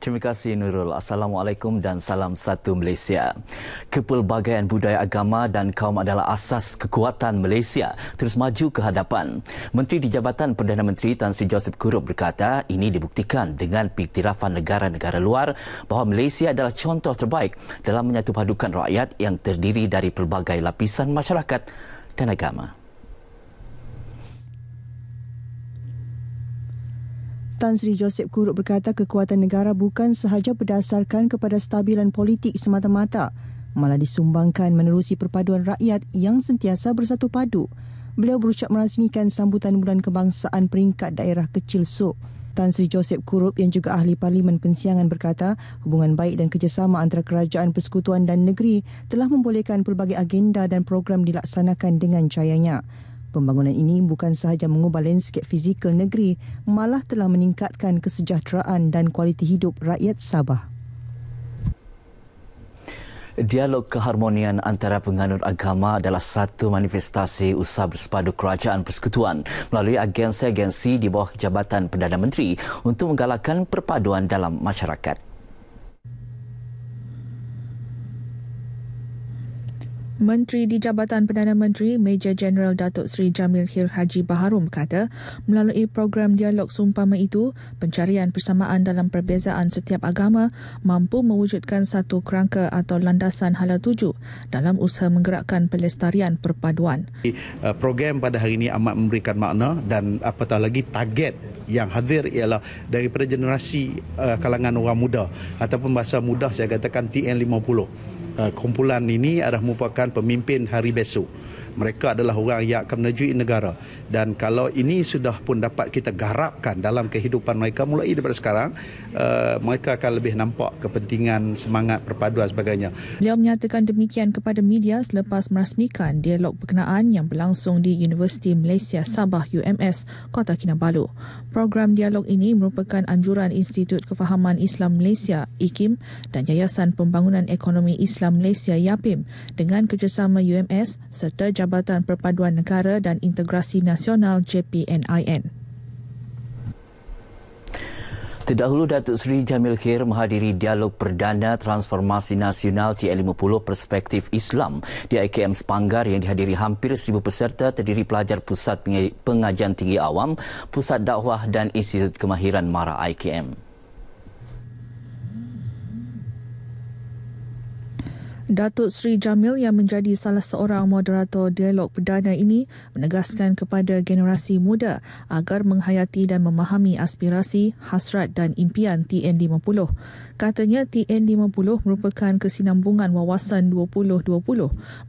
Terima kasih Nurul. Assalamualaikum dan salam satu Malaysia. Kepelbagaian budaya agama dan kaum adalah asas kekuatan Malaysia terus maju ke hadapan. Menteri di Jabatan Perdana Menteri Tan Sri Joseph Kurup berkata ini dibuktikan dengan piktirafan negara-negara luar bahawa Malaysia adalah contoh terbaik dalam menyatupadukan rakyat yang terdiri dari pelbagai lapisan masyarakat dan agama. Tan Sri Joseph Kuruk berkata kekuatan negara bukan sahaja berdasarkan kepada stabilan politik semata-mata, malah disumbangkan menerusi perpaduan rakyat yang sentiasa bersatu padu. Beliau berucap merasmikan sambutan bulan kebangsaan peringkat daerah kecil Sok. Tan Sri Joseph Kurup yang juga ahli Parlimen Pensiangan berkata hubungan baik dan kerjasama antara kerajaan persekutuan dan negeri telah membolehkan pelbagai agenda dan program dilaksanakan dengan jayanya. Pembangunan ini bukan sahaja mengubah landscape fizikal negeri, malah telah meningkatkan kesejahteraan dan kualiti hidup rakyat Sabah. Dialog keharmonian antara penganut agama adalah satu manifestasi usaha bersepadu kerajaan persekutuan melalui agensi-agensi di bawah Jabatan Perdana Menteri untuk menggalakkan perpaduan dalam masyarakat. Menteri di Jabatan Perdana Menteri Major General Datuk Seri Jamil Hil Haji Baharum kata, melalui program dialog sumpama itu, pencarian persamaan dalam perbezaan setiap agama mampu mewujudkan satu kerangka atau landasan hala tuju dalam usaha menggerakkan pelestarian perpaduan. Uh, program pada hari ini amat memberikan makna dan apatah lagi target yang hadir ialah daripada generasi uh, kalangan orang muda ataupun bahasa mudah saya katakan TN50 Uh, kumpulan ini adalah merupakan pemimpin hari besok mereka adalah orang yang akan menuju negara dan kalau ini sudah pun dapat kita garapkan dalam kehidupan mereka mulai daripada sekarang uh, mereka akan lebih nampak kepentingan semangat perpaduan sebagainya. Beliau menyatakan demikian kepada media selepas merasmikan dialog berkenaan yang berlangsung di Universiti Malaysia Sabah UMS Kota Kinabalu. Program dialog ini merupakan anjuran Institut Kefahaman Islam Malaysia IKIM dan Yayasan Pembangunan Ekonomi Islam Malaysia YAPIM dengan kerjasama UMS serta Jabatan Perpaduan Negara dan Integrasi Nasional JPNIN. Terdahulu Datuk Seri Jamil Khair menghadiri Dialog Perdana Transformasi Nasional T50 Perspektif Islam di IKM Sepanggar yang dihadiri hampir seribu peserta terdiri pelajar Pusat Pengajian Tinggi Awam, Pusat Dakwah dan Institut Kemahiran MARA IKM. Datuk Sri Jamil yang menjadi salah seorang moderator dialog perdana ini menegaskan kepada generasi muda agar menghayati dan memahami aspirasi, hasrat dan impian TN50. Katanya TN50 merupakan kesinambungan wawasan 2020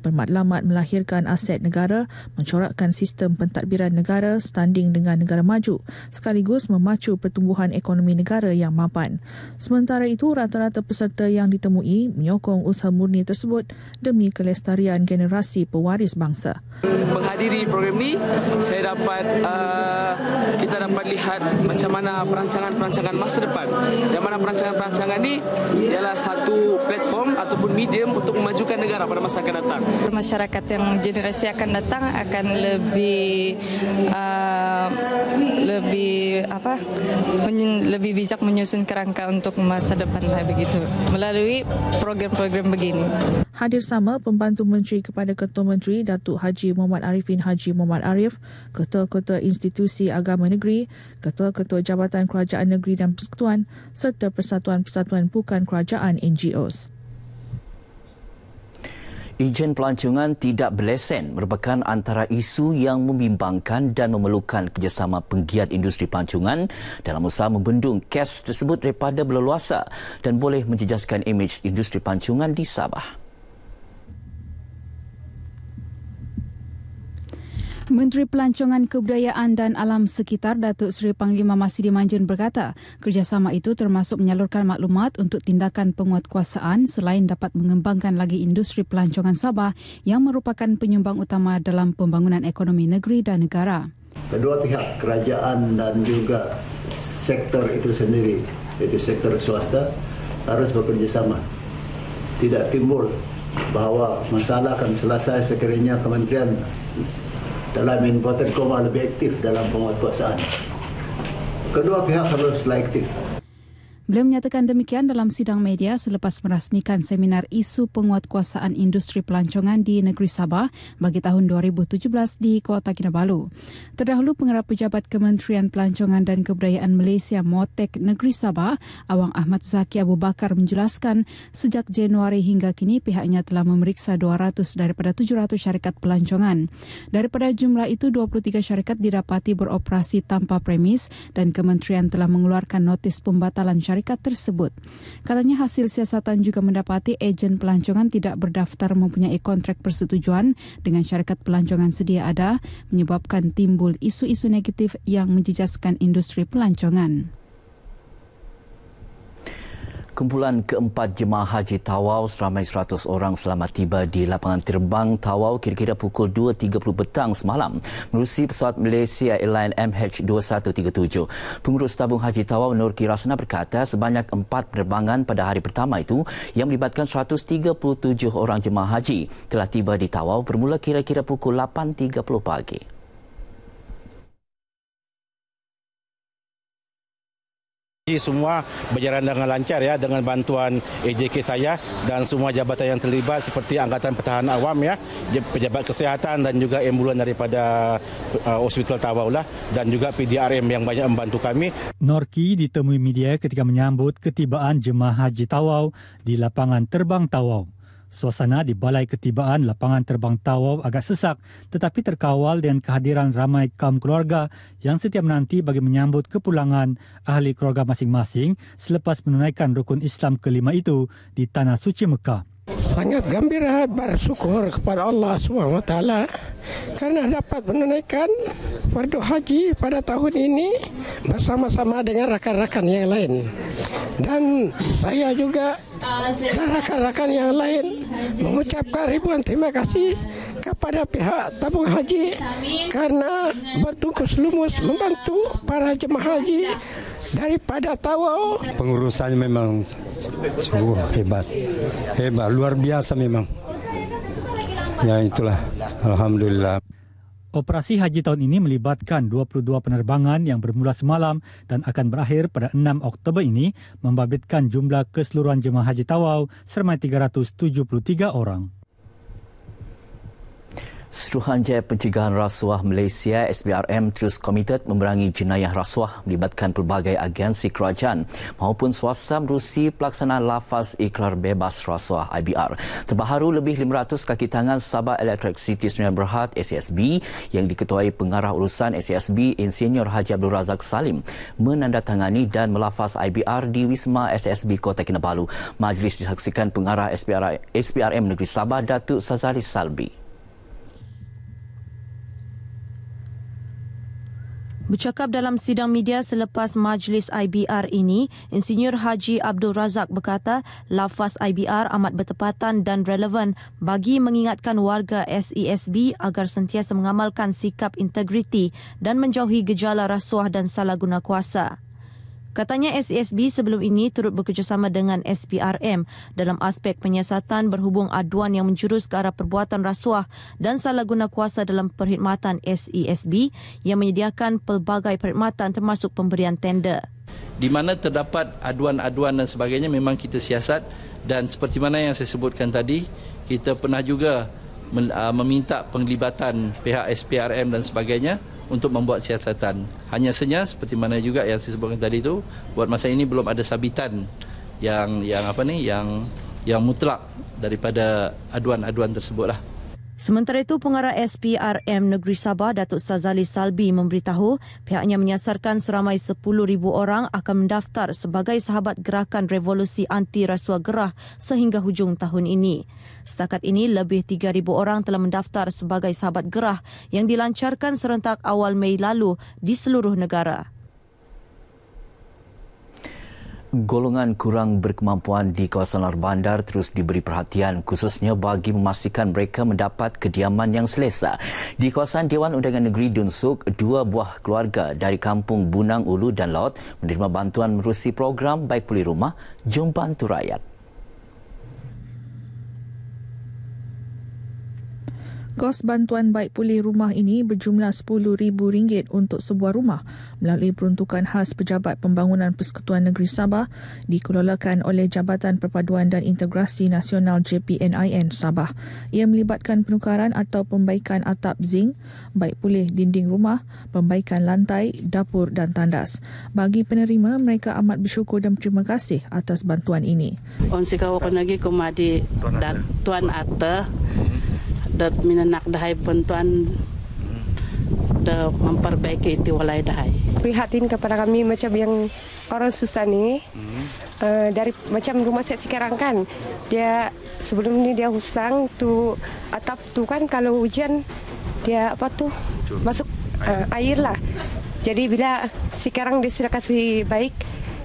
bermaklumat melahirkan aset negara, mencorakkan sistem pentadbiran negara standing dengan negara maju sekaligus memacu pertumbuhan ekonomi negara yang mapan. Sementara itu, rata-rata peserta yang ditemui menyokong usaha murni tersebut demi kelestarian generasi pewaris bangsa. Menghadiri program ini, saya dapat uh, kita dapat lihat macam mana perancangan-perancangan masa depan dan mana perancangan-perancangan ni ialah satu platform medium untuk memajukan negara pada masa akan datang. Masyarakat yang generasi akan datang akan lebih uh, lebih apa? lebih bijak menyusun kerangka untuk masa depan lah begitu melalui program-program begini. Hadir sama pembantu menteri kepada Ketua Menteri Datuk Haji Muhammad Arifin Haji Muhammad Arif, Ketua-Ketua Institusi Agama Negeri, Ketua-Ketua Jabatan Kerajaan Negeri dan Persekutuan serta Persatuan-Persatuan Bukan Kerajaan NGOs. Ijen pelancongan tidak berlesen merupakan antara isu yang membimbangkan dan memerlukan kerjasama penggiat industri pelancongan dalam usaha membendung kes tersebut daripada berleluasa dan boleh menjejaskan imej industri pelancongan di Sabah. Menteri Pelancongan Kebudayaan dan Alam Sekitar Datuk Seri Panglima masih Manjun berkata, kerjasama itu termasuk menyalurkan maklumat untuk tindakan penguatkuasaan selain dapat mengembangkan lagi industri pelancongan Sabah yang merupakan penyumbang utama dalam pembangunan ekonomi negeri dan negara. Kedua pihak kerajaan dan juga sektor itu sendiri, iaitu sektor swasta, harus bekerjasama. Tidak timbul bahawa masalah akan selesai sekiranya kementerian dalam inverted comma lebih aktif dalam penguatkuasaan. Kedua pihak harus selektif. Beliau menyatakan demikian dalam sidang media selepas merasmikan seminar isu penguatkuasaan industri pelancongan di negeri Sabah bagi tahun 2017 di Kota Kinabalu. Terdahulu, pengarah pejabat Kementerian Pelancongan dan Kebudayaan Malaysia Motek Negeri Sabah, Awang Ahmad Zaki Abu Bakar menjelaskan sejak Januari hingga kini pihaknya telah memeriksa 200 daripada 700 syarikat pelancongan. Daripada jumlah itu, 23 syarikat didapati beroperasi tanpa premis dan Kementerian telah mengeluarkan notis pembatalan syarikat mereka tersebut. Katanya hasil siasatan juga mendapati ejen pelancongan tidak berdaftar mempunyai kontrak persetujuan dengan syarikat pelancongan sedia ada menyebabkan timbul isu-isu negatif yang menjejaskan industri pelancongan. Kumpulan keempat jemaah haji Tawau seramai 100 orang selamat tiba di lapangan terbang Tawau kira-kira pukul 2.30 petang semalam melalui pesawat Malaysia Airlines MH2137. Pengurus Tabung Haji Tawau Nur Kirasna berkata sebanyak empat penerbangan pada hari pertama itu yang melibatkan 137 orang jemaah haji telah tiba di Tawau bermula kira-kira pukul 8.30 pagi. Jadi semua berjalan dengan lancar ya dengan bantuan AJK saya dan semua jabatan yang terlibat seperti Angkatan Pertahanan Awam ya, pejabat kesihatan dan juga ambulan daripada uh, Hospital Tawau lah dan juga PDRM yang banyak membantu kami. Norki ditemui media ketika menyambut ketibaan jemaah haji Tawau di lapangan terbang Tawau. Suasana di Balai Ketibaan Lapangan Terbang Tawau agak sesak tetapi terkawal dengan kehadiran ramai kaum keluarga yang setiap menanti bagi menyambut kepulangan ahli keluarga masing-masing selepas menunaikan rukun Islam kelima itu di Tanah Suci Mekah. Sangat gembira bersyukur kepada Allah SWT karena dapat menunaikan fardu haji pada tahun ini bersama-sama dengan rakan-rakan yang lain. Dan saya juga ah, dan rakan-rakan yang lain mengucapkan ribuan terima kasih kepada pihak tabung haji karena bertungkus lumus membantu para jemaah haji daripada tawau. Pengurusannya memang sungguh hebat. Hebat, luar biasa memang. Ya itulah, Alhamdulillah. Operasi haji tahun ini melibatkan 22 penerbangan yang bermula semalam dan akan berakhir pada 6 Oktober ini membabitkan jumlah keseluruhan jemaah haji Tawau seramai 373 orang. Seruhanjaya Pencegahan Rasuah Malaysia SPRM terus komited memerangi jenayah rasuah melibatkan pelbagai agensi kerajaan maupun swasta merusi pelaksanaan lafaz ikrar bebas rasuah IBR. Terbaru lebih 500 kaki tangan Sabah Electric City Sdn Berhad (SESB) yang diketuai pengarah urusan SSB Insinyur Haji Abdul Razak Salim menandatangani dan melafaz IBR di Wisma SSB Kota Kinabalu. Majlis disaksikan pengarah SPRM, SPRM Negeri Sabah Datuk Sazali Salbi. Bercakap dalam sidang media selepas majlis IBR ini, Insinyur Haji Abdul Razak berkata lafaz IBR amat bertepatan dan relevan bagi mengingatkan warga SESB agar sentiasa mengamalkan sikap integriti dan menjauhi gejala rasuah dan salah guna kuasa. Katanya SESB sebelum ini turut bekerjasama dengan SPRM dalam aspek penyiasatan berhubung aduan yang menjurus ke arah perbuatan rasuah dan salah guna kuasa dalam perkhidmatan SESB yang menyediakan pelbagai perkhidmatan termasuk pemberian tender. Di mana terdapat aduan-aduan dan sebagainya memang kita siasat dan seperti mana yang saya sebutkan tadi, kita pernah juga uh, meminta penglibatan pihak SPRM dan sebagainya untuk membuat siasatan. Hanya senya seperti mana juga yang saya sebutkan tadi itu buat masa ini belum ada sabitan yang yang apa ni yang yang mutlak daripada aduan-aduan tersebutlah. Sementara itu, pengarah SPRM Negeri Sabah, Datuk Sazali Salbi memberitahu pihaknya menyasarkan seramai 10,000 orang akan mendaftar sebagai sahabat gerakan revolusi anti rasuah gerah sehingga hujung tahun ini. Setakat ini, lebih 3,000 orang telah mendaftar sebagai sahabat gerah yang dilancarkan serentak awal Mei lalu di seluruh negara golongan kurang berkemampuan di kawasan luar bandar terus diberi perhatian khususnya bagi memastikan mereka mendapat kediaman yang selesa. Di kawasan Dewan Undangan Negeri Dun Suk, dua buah keluarga dari kampung Bunang Ulu dan Laut menerima bantuan merusi program Baik Pulih Rumah Jumpan Turayat. kos bantuan baik pulih rumah ini berjumlah RM10,000 untuk sebuah rumah melalui peruntukan khas Pejabat Pembangunan Persekutuan Negeri Sabah dikelolakan oleh Jabatan Perpaduan dan Integrasi Nasional JPNIN Sabah. Ia melibatkan penukaran atau pembaikan atap zinc, baik pulih dinding rumah, pembaikan lantai, dapur dan tandas. Bagi penerima, mereka amat bersyukur dan berterima kasih atas bantuan ini. Onsi kawakan lagi kumadi Tuan Atta. Tuan Atta. Hmm dat mina nak dahai bantuan da memperbaiki itu walai dahai. Prihatin kepada kami macam yang orang susah ni. Uh, dari macam rumah saya sekarang kan, dia sebelum ni dia husang tu atap tu kan kalau hujan dia apa tu masuk uh, air lah. Jadi bila sekarang dia sudah kasih baik,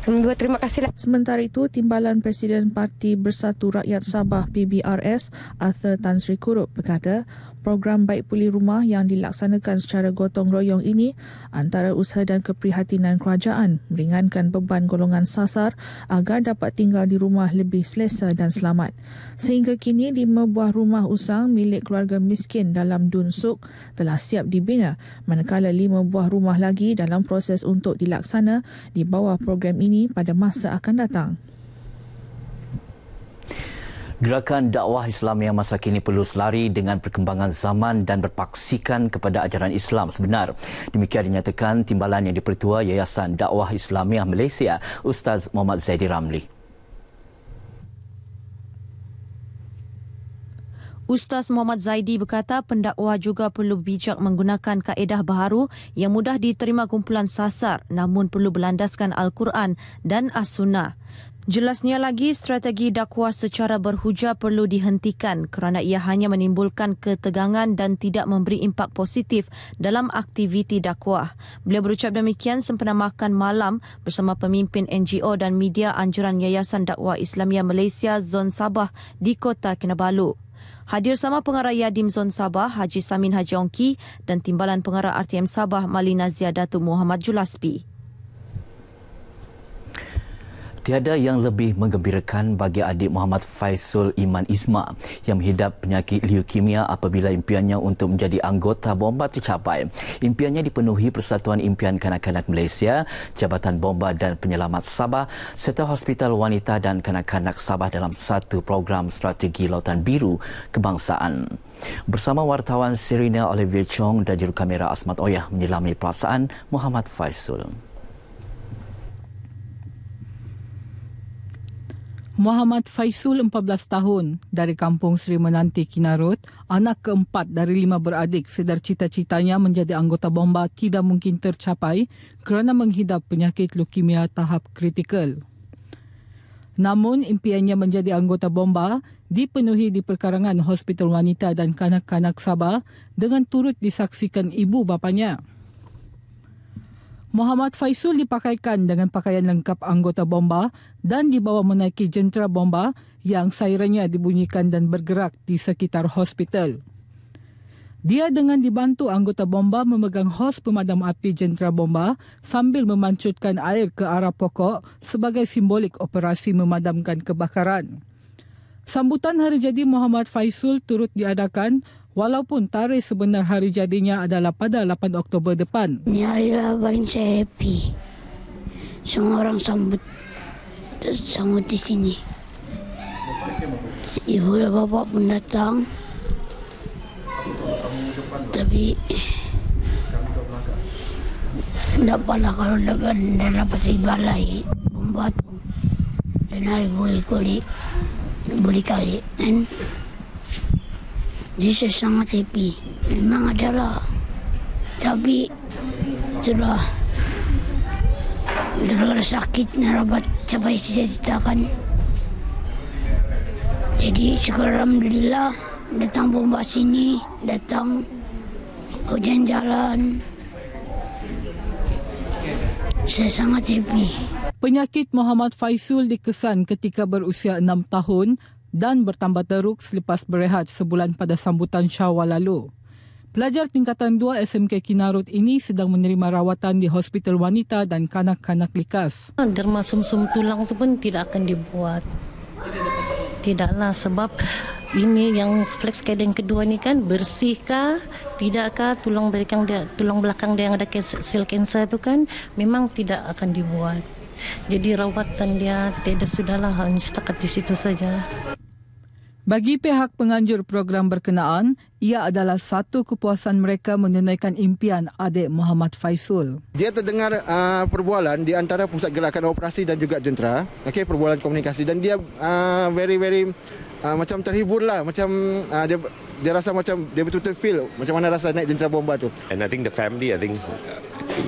kami berterima kasih lah. Sementara itu, Timbalan Presiden Parti Bersatu Rakyat Sabah PBRS, Arthur Tan Sri Kurup berkata, program Baik Pulih Rumah yang dilaksanakan secara gotong royong ini antara usaha dan keprihatinan kerajaan meringankan beban golongan sasar agar dapat tinggal di rumah lebih selesa dan selamat. Sehingga kini, lima buah rumah usang milik keluarga miskin dalam Dun Suk telah siap dibina manakala lima buah rumah lagi dalam proses untuk dilaksana di bawah program ini pada masa akan datang. Gerakan dakwah Islam yang masa kini perlu selari dengan perkembangan zaman dan berpaksikan kepada ajaran Islam sebenar. Demikian dinyatakan timbalan yang dipertua Yayasan Dakwah Islamiah Malaysia, Ustaz Muhammad Zaidi Ramli. Ustaz Muhammad Zaidi berkata pendakwa juga perlu bijak menggunakan kaedah baharu yang mudah diterima kumpulan sasar namun perlu berlandaskan Al-Quran dan As-Sunnah. Jelasnya lagi, strategi dakwah secara berhujah perlu dihentikan kerana ia hanya menimbulkan ketegangan dan tidak memberi impak positif dalam aktiviti dakwah. Beliau berucap demikian sempena makan malam bersama pemimpin NGO dan media Anjuran Yayasan Dakwah Islamia Malaysia Zon Sabah di Kota Kinabalu. Hadir sama pengarah Yadim Zon Sabah, Haji Samin Haji Ongki dan Timbalan Pengarah RTM Sabah Malina Ziyadatu Muhammad Julaspi. Tiada yang lebih menggembirakan bagi adik Muhammad Faisal Iman Isma yang menghidap penyakit leukemia apabila impiannya untuk menjadi anggota bomba tercapai. Impiannya dipenuhi Persatuan Impian Kanak-Kanak Malaysia, Jabatan Bomba dan Penyelamat Sabah serta Hospital Wanita dan Kanak-Kanak Sabah dalam satu program strategi Lautan Biru Kebangsaan. Bersama wartawan Serena Olivia Chong dan jurukamera Asmat Oyah menyelami perasaan Muhammad Faisal. Muhammad Faisul, 14 tahun, dari kampung Sri Menanti, Kinarut, anak keempat dari lima beradik sedar cita-citanya menjadi anggota bomba tidak mungkin tercapai kerana menghidap penyakit leukemia tahap kritikal. Namun, impiannya menjadi anggota bomba dipenuhi di perkarangan Hospital Wanita dan Kanak-Kanak Sabah dengan turut disaksikan ibu bapanya. Muhammad Faisul dipakaikan dengan pakaian lengkap anggota bomba dan dibawa menaiki jentera bomba yang sairannya dibunyikan dan bergerak di sekitar hospital. Dia dengan dibantu anggota bomba memegang hos pemadam api jentera bomba sambil memancutkan air ke arah pokok sebagai simbolik operasi memadamkan kebakaran. Sambutan Hari Jadi Muhammad Faisul turut diadakan walaupun tarikh sebenar hari jadinya adalah pada 8 Oktober depan. Ini hari lah paling saya happy. Semua orang sambut sambut di sini. Ibu dan bapa pun datang. Tapi tidak apalah kalau tidak dapat tidak dapat ibalai pembatu dan hari boleh kuli boleh kali. And, Jesus sangat happy. Memang ada lah, Tapi itulah. Dia sakit narabat sampai saya ceritakan. Jadi syukur Alhamdulillah datang bomba sini, datang hujan jalan. Saya sangat happy. Penyakit Muhammad Faisul dikesan ketika berusia enam tahun dan bertambah teruk selepas berehat sebulan pada sambutan Syawal lalu. Pelajar tingkatan 2 SMK Kinarut ini sedang menerima rawatan di Hospital Wanita dan Kanak-Kanak Likas. Derma sum-sum tulang itu pun tidak akan dibuat. Tidaklah sebab ini yang flex keadaan kedua ni kan bersihkah tidakkah tulang belakang dia tulang belakang dia yang ada sel kanser itu kan memang tidak akan dibuat. Jadi rawatan dia tidak sudahlah hanya setakat di situ saja. Bagi pihak penganjur program berkenaan, ia adalah satu kepuasan mereka menunaikan impian adik Muhammad Faisal. Dia terdengar uh, perbualan di antara pusat gerakan operasi dan juga jentera, okay, perbualan komunikasi dan dia uh, very very uh, macam terhibur lah, macam uh, dia dia rasa macam dia betul-betul feel macam mana rasa naik jentera bomba tu. And I think the family, I think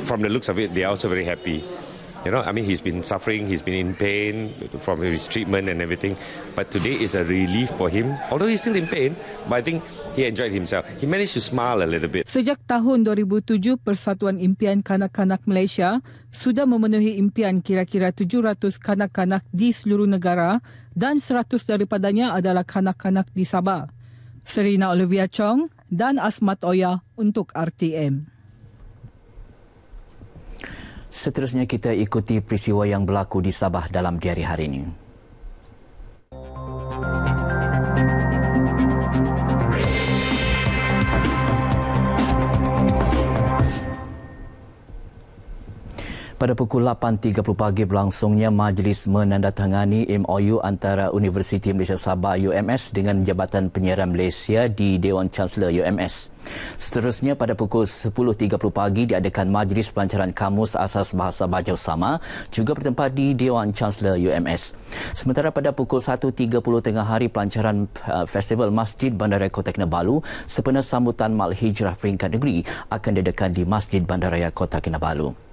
from the looks of it, they are also very happy You know, I mean, he's been suffering, he's been in pain from his treatment and everything. But today is a relief for him. Although he's still in pain, but I think he enjoyed himself. He managed to smile a little bit. Sejak tahun 2007, Persatuan Impian Kanak-Kanak Malaysia sudah memenuhi impian kira-kira 700 kanak-kanak di seluruh negara dan 100 daripadanya adalah kanak-kanak di Sabah. Serina Olivia Chong dan Asmat Oya untuk RTM. Seterusnya kita ikuti peristiwa yang berlaku di Sabah dalam diari hari ini. Thank you. pada pukul 8.30 pagi berlangsungnya majlis menandatangani MOU antara Universiti Malaysia Sabah UMS dengan Jabatan Penyiaran Malaysia di Dewan Chancellor UMS. Seterusnya pada pukul 10.30 pagi diadakan majlis pelancaran kamus asas bahasa Bajau Sama juga bertempat di Dewan Chancellor UMS. Sementara pada pukul 1.30 tengah hari pelancaran uh, Festival Masjid Bandaraya Kota Kinabalu sepenuh sambutan Mal Hijrah Peringkat Negeri akan diadakan di Masjid Bandaraya Kota Kinabalu.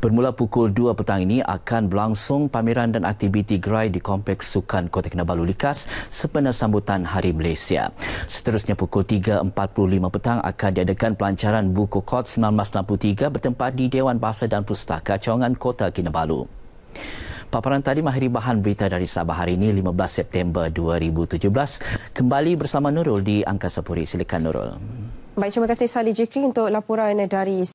Bermula pukul 2 petang ini akan berlangsung pameran dan aktiviti gerai di Kompleks Sukan Kota Kinabalu Likas sempena sambutan Hari Malaysia. Seterusnya pukul 3.45 petang akan diadakan pelancaran buku Kod 1963 bertempat di Dewan Bahasa dan Pustaka Cawangan Kota Kinabalu. Paparan tadi mahir bahan berita dari Sabah hari ini 15 September 2017. Kembali bersama Nurul di Angkasa Puri. Silakan Nurul. Baik, terima kasih Sali Jikri untuk laporan dari